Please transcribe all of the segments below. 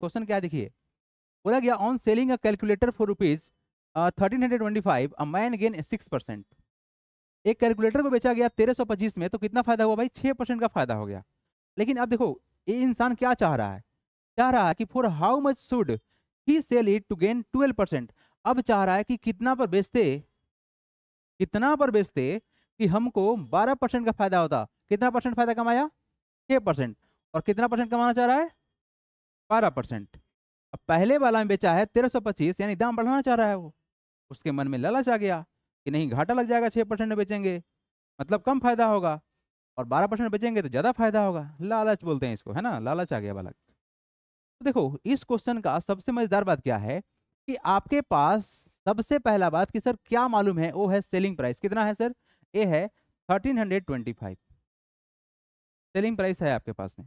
question क्या देखिए बोला गया on selling a calculator for rupees thirteen hundred twenty five a man gain six percent एक कैलकुलेटर को बेचा गया तेरह सौ पच्चीस में तो कितना फायदा हुआ भाई छः परसेंट का फायदा हो गया लेकिन अब देखो ये इंसान क्या चाह रहा है चाह रहा है कि for how much should he sell it to gain twelve percent अब चाह रहा है कि कितना पर बेचते कितना पर बेचते कि हमको बारह परसेंट का फायदा होता कितना परसेंट फायदा कमाया छः परसेंट और कितना परसेंट कमाना चाह रहा है बारह परसेंट अब पहले वाला में बेचा है तेरह सौ पच्चीस यानी दाम बढ़ाना चाह रहा है वो उसके मन में लालच आ गया कि नहीं घाटा लग जाएगा छः परसेंट बेचेंगे मतलब कम फायदा होगा और बारह परसेंट बेचेंगे तो ज़्यादा फायदा होगा लालच बोलते हैं इसको है ना लालच आ गया बालक तो देखो इस क्वेश्चन का सबसे मजेदार बात क्या है कि आपके पास सबसे पहला बात कि सर क्या मालूम है वो है सेलिंग प्राइस कितना है सर ये है thirteen hundred twenty five selling price है आपके पास में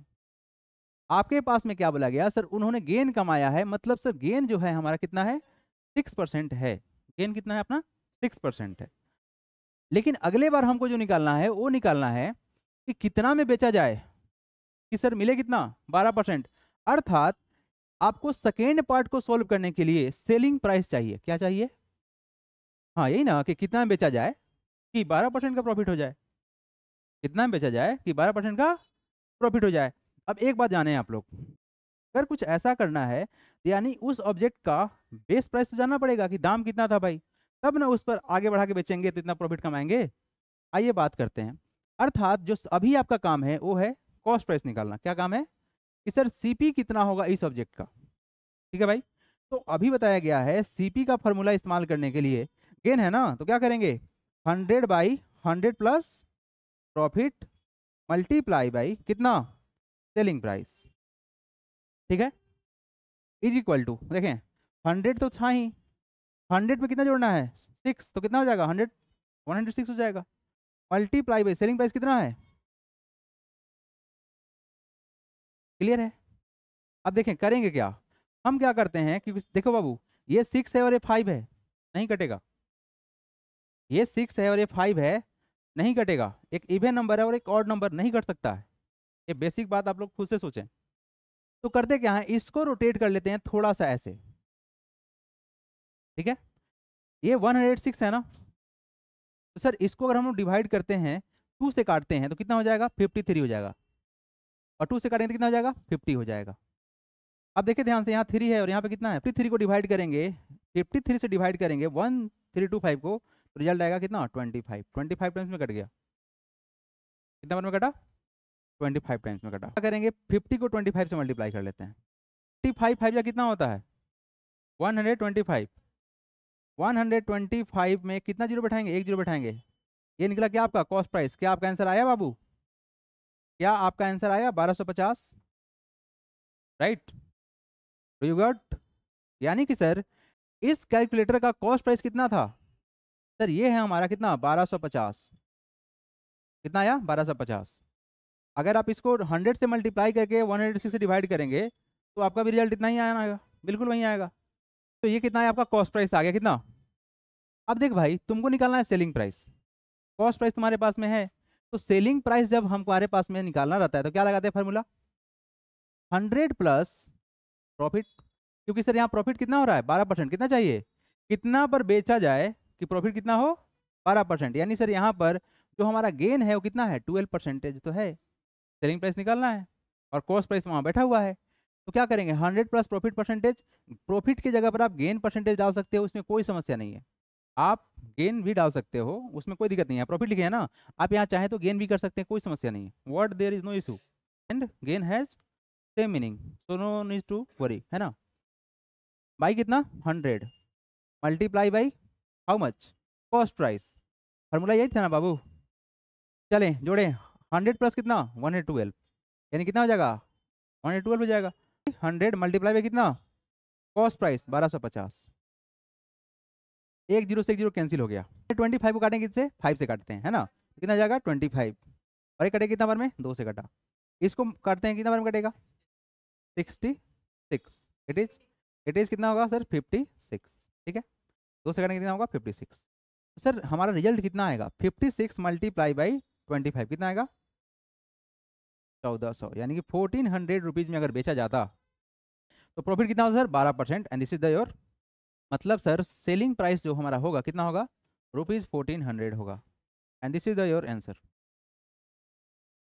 आपके पास में क्या बोला गया सर उन्होंने गेन कमाया है मतलब सर गेन जो है हमारा कितना है सिक्स परसेंट है गेन कितना है अपना सिक्स परसेंट है लेकिन अगले बार हमको जो निकालना है वो निकालना है कि कितना में बेचा जाए कि सर मिले कितना बारह परसेंट अर्थात आपको सेकेंड पार्ट को सॉल्व करने के लिए सेलिंग प्राइस चाहिए क्या चाहिए हाँ यही ना कि कितना में बेचा जाए कि बारह परसेंट का प्रॉफिट हो जाए कितना में बेचा जाए कि बारह परसेंट का प्रॉफिट हो जाए अब एक बात जाने आप लोग अगर कुछ ऐसा करना है तो यानी उस ऑब्जेक्ट का बेस प्राइस तो जानना पड़ेगा कि दाम कितना था भाई तब ना उस पर आगे बढ़ा के बेचेंगे तो इतना प्रॉफिट कमाएंगे आइए बात करते हैं अर्थात जो अभी आपका काम है वो है कॉस्ट प्राइस निकालना क्या काम है कि सर सीपी कितना होगा इस ऑब्जेक्ट का ठीक है भाई तो अभी बताया गया है सीपी का फॉर्मूला इस्तेमाल करने के लिए गेन है ना तो क्या करेंगे hundred by hundred plus profit multiply by कितना सेलिंग प्राइस ठीक है इज इक्वल टू देखें हंड्रेड तो था ही हंड्रेड में कितना जोड़ना है सिक्स तो कितना हो जाएगा हंड्रेड वन हंड्रेड सिक्स हो जाएगा मल्टीप्लाई बाई सेलिंग प्राइस कितना है क्लियर है अब देखें करेंगे क्या हम क्या करते हैं कि देखो बाबू ये सिक्स है और ये फाइव है नहीं कटेगा ये सिक्स है और ये फाइव है नहीं कटेगा एक इवेन नंबर है और एक ऑड नंबर नहीं कट सकता है ये बेसिक बात आप लोग खुद से सोचें तो करते क्या है इसको रोटेट कर लेते हैं थोड़ा सा ऐसे ठीक है ये 106 है ना तो सर इसको अगर हम लोग डिवाइड करते हैं टू से काटते हैं तो कितना हो जाएगा फिफ्टी थ्री हो जाएगा और टू से काटेंगे तो कितना हो जाएगा फिफ्टी हो जाएगा अब देखिए ध्यान से यहाँ थ्री है और यहाँ पे कितना है फिफ्टी थ्री को डिवाइड करेंगे फिफ्टी थ्री से डिवाइड करेंगे वन थ्री टू फाइव को तो रिजल्ट आएगा कितना twenty five twenty five times में कट गया कितना बार में कटा ट्वेंटी फाइव टाइम्स में कटा करेंगे फिफ्टी को ट्वेंटी फाइव से मल्टीप्लाई कर लेते हैं फिफ्टी फाइव फाइव या कितना होता है one hundred twenty five one hundred twenty five में कितना जीरो बैठाएंगे एक जीरो बैठाएंगे ये निकला क्या आपका कॉस्ट प्राइस क्या आपका आंसर आया बाबू क्या आपका आंसर आया बारह सौ पचास राइट डू यू गॉट यानी कि सर इस कैलकुलेटर का कॉस्ट प्राइस कितना था सर ये है हमारा कितना बारह सौ पचास कितना आया बारह सौ पचास अगर आप इसको हंड्रेड से मल्टीप्लाई करके वन हंड्रेड सिक्स से डिवाइड करेंगे तो आपका भी रिजल्ट इतना ही आएगा बिल्कुल वहीं आएगा तो ये कितना है आपका कॉस्ट प्राइस आ गया कितना अब देख भाई तुमको निकालना है सेलिंग प्राइस कॉस्ट प्राइस तुम्हारे पास में है तो सेलिंग प्राइस जब हमारे पास में निकालना रहता है तो क्या लगाते हैं फार्मूला हंड्रेड प्लस प्रॉफिट क्योंकि सर यहाँ प्रॉफिट कितना हो रहा है बारह परसेंट कितना चाहिए कितना पर बेचा जाए कि प्रॉफिट कितना हो बारह परसेंट यानी सर यहाँ पर जो हमारा गेन है वो कितना है ट्वेल्व परसेंटेज तो है सेलिंग प्राइस निकालना है और कॉस्ट प्राइस वहाँ बैठा हुआ है तो क्या करेंगे hundred plus profit percentage profit की जगह पर आप गेन परसेंटेज डाल सकते हो उसमें कोई समस्या नहीं है आप गेन भी डाल सकते हो उसमें कोई दिक्कत नहीं है प्रॉफिट लिखे है ना आप यहाँ चाहें तो गेन भी कर सकते हैं कोई समस्या नहीं है word there is no issue and gain has same meaning so no needs to worry है ना बाई कितना hundred multiply by how much cost price formula यही था ना बाबू चलें जोड़ें हंड्रेड प्लस कितना वन एट ट्वेल्व यानी कितना हो जाएगा वन एट ट्वेल्व हो जाएगा हंड्रेड मल्टीप्लाई बाई कितना कॉस्ट प्राइस बारह सौ पचास एक जीरो से एक जीरो कैंसिल हो गया ट्वेंटी फाइव को काटेंगे कितने फाइव से काटते हैं है ना कितना जाएगा ट्वेंटी फाइव और ये कटेगा कितना बार में दो से कटा इसको काटते हैं कितना बार में कटेगा sixty six it is it is कितना होगा सर फिफ्टी सिक्स ठीक है दो से काटेंगे कितना होगा फिफ्टी सिक्स तो सर हमारा रिजल्ट कितना आएगा fifty six multiply by twenty five कितना आएगा चौदह सौ यानी कि फोर्टीन हंड्रेड रुपीज़ में अगर बेचा जाता तो प्रॉफिट कितना होता सर बारह percent and this is the your मतलब सर सेलिंग प्राइस जो हमारा होगा कितना होगा रुपीज़ फोर्टीन हंड्रेड होगा and this is the your answer